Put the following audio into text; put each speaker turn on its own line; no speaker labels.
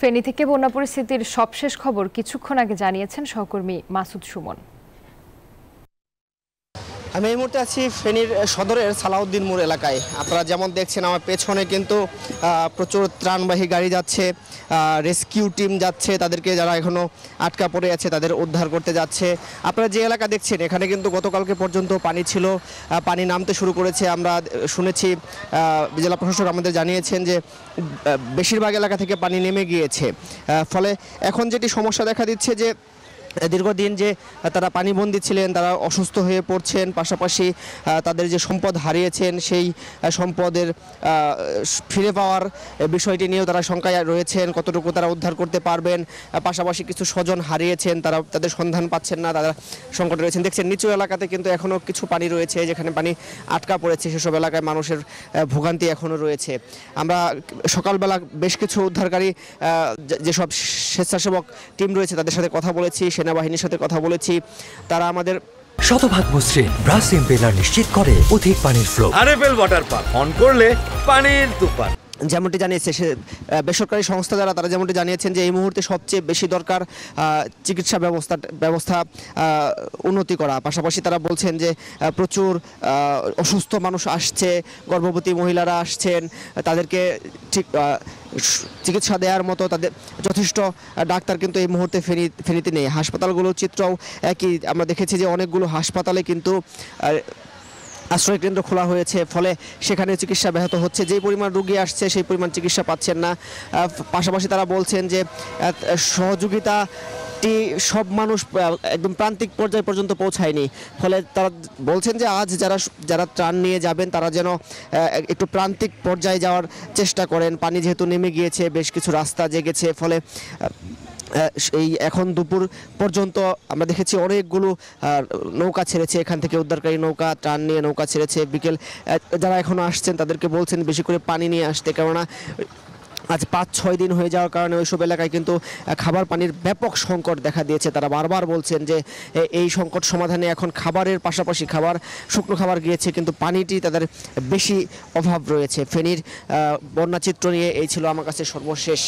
ফেনী থেকে বন্যা পরিস্থিতির সবশেষ খবর কিছুক্ষণ আগে জানিয়েছেন সহকর্মী মাসুদ সুমন আমি এই মুহূর্তে আছি ফেনীর সদরের সালাউদ্দিন মোড় এলাকায় আপনারা যেমন দেখছেন আমার পেছনে কিন্তু প্রচুর ত্রাণবাহী গাড়ি যাচ্ছে রেস্কিউ টিম যাচ্ছে তাদেরকে যারা এখনও আটকা পড়ে আছে তাদের উদ্ধার করতে যাচ্ছে আপনারা যে এলাকা দেখছেন এখানে কিন্তু গতকালকে পর্যন্ত পানি ছিল পানি নামতে শুরু করেছে আমরা শুনেছি জেলা প্রশাসক আমাদের জানিয়েছেন যে বেশিরভাগ এলাকা থেকে পানি নেমে গিয়েছে ফলে এখন যেটি সমস্যা দেখা দিচ্ছে যে দীর্ঘদিন যে তারা পানিবন্দি ছিলেন তারা অসুস্থ হয়ে পড়ছেন পাশাপাশি তাদের যে সম্পদ হারিয়েছেন সেই সম্পদের ফিরে পাওয়ার বিষয়টি নিয়েও তারা শঙ্কায় রয়েছেন কতটুকু তারা উদ্ধার করতে পারবেন পাশাপাশি কিছু স্বজন হারিয়েছেন তারা তাদের সন্ধান পাচ্ছেন না তারা সংকটে রয়েছেন দেখছেন নিচু এলাকাতে কিন্তু এখনও কিছু পানি রয়েছে যেখানে পানি আটকা পড়েছে সেসব এলাকায় মানুষের ভোগান্তি এখনও রয়েছে আমরা সকালবেলা বেশ কিছু উদ্ধারকারী যেসব স্বেচ্ছাসেবক টিম রয়েছে তাদের সাথে কথা বলেছি সেনাবাহিনীর সাথে কথা বলেছি তারা আমাদের শতভাগ মসৃণ ব্রাস ইম্পেলার নিশ্চিত করে অধিক পানির flow RFL water park on করলে পানির তুফান যেমনটি জানিয়েছে সে বেসরকারি সংস্থা যারা তারা যেমনটি জানিয়েছেন যে এই মুহূর্তে সবচেয়ে বেশি দরকার চিকিৎসা ব্যবস্থা ব্যবস্থা উন্নতি করা পাশাপাশি তারা বলছেন যে প্রচুর অসুস্থ মানুষ আসছে গর্ভবতী মহিলারা আসছেন তাদেরকে ঠিক চিকিৎসা দেওয়ার মতো তাদের যথেষ্ট ডাক্তার কিন্তু এই মুহূর্তে ফেনি ফেনিতে নেই হাসপাতালগুলোর চিত্রও একই আমরা দেখেছি যে অনেকগুলো হাসপাতালে কিন্তু আশ্রয়কেন্দ্র খোলা হয়েছে ফলে সেখানে চিকিৎসা ব্যাহত হচ্ছে যেই পরিমাণ রুগী আসছে সেই পরিমাণ চিকিৎসা পাচ্ছেন না পাশাপাশি তারা বলছেন যে সহযোগিতা টি সব মানুষ একদম প্রান্তিক পর্যায় পর্যন্ত পৌঁছায়নি ফলে তারা বলছেন যে আজ যারা যারা ত্রাণ নিয়ে যাবেন তারা যেন একটু প্রান্তিক পর্যায়ে যাওয়ার চেষ্টা করেন পানি যেহেতু নেমে গিয়েছে বেশ কিছু রাস্তা জেগেছে ফলে এই এখন দুপুর পর্যন্ত আমরা দেখেছি অনেকগুলো নৌকা ছেড়েছে এখান থেকে উদ্ধারকারী নৌকা টান নিয়ে নৌকা ছেড়েছে বিকেল যারা এখনও আসছেন তাদেরকে বলছেন বেশি করে পানি নিয়ে আসতে কেননা আজ পাঁচ ছয় দিন হয়ে যাওয়ার কারণে ওইসব এলাকায় কিন্তু খাবার পানির ব্যাপক সংকট দেখা দিয়েছে তারা বারবার বলছেন যে এই সংকট সমাধানে এখন খাবারের পাশাপাশি খাবার শুকনো খাবার গিয়েছে কিন্তু পানিটি তাদের বেশি অভাব রয়েছে ফেনীর বন্যাচিত্র নিয়ে এই ছিল আমার কাছে সর্বশেষ